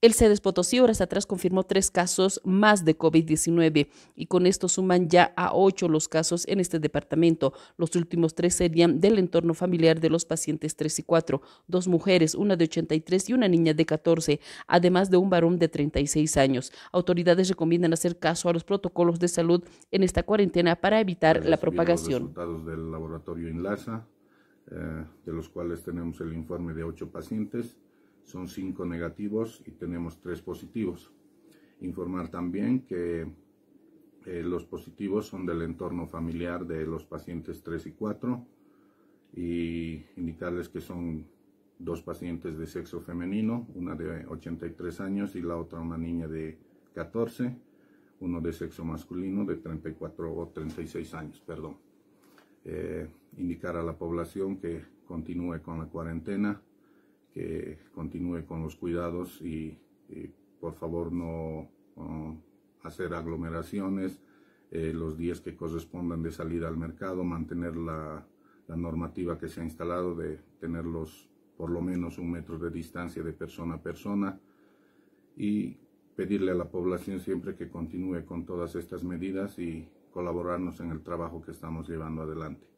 El CEDES Potosí horas atrás confirmó tres casos más de COVID-19 y con esto suman ya a ocho los casos en este departamento. Los últimos tres serían del entorno familiar de los pacientes 3 y 4, dos mujeres, una de 83 y una niña de 14, además de un varón de 36 años. Autoridades recomiendan hacer caso a los protocolos de salud en esta cuarentena para evitar la propagación. Los resultados del laboratorio en eh, de los cuales tenemos el informe de ocho pacientes son 5 negativos y tenemos tres positivos. Informar también que eh, los positivos son del entorno familiar de los pacientes 3 y 4 y indicarles que son dos pacientes de sexo femenino, una de 83 años y la otra una niña de 14, uno de sexo masculino de 34 o 36 años, perdón. Eh, indicar a la población que continúe con la cuarentena, que continúe con los cuidados y, por favor no hacer aglomeraciones, eh, los días que correspondan de salir al mercado, mantener la, normativa que se ha instalado de tenerlos por lo menos un metro de distancia de persona a persona y pedirle a la población siempre que continúe con todas estas medidas y colaborarnos en el trabajo que estamos llevando adelante.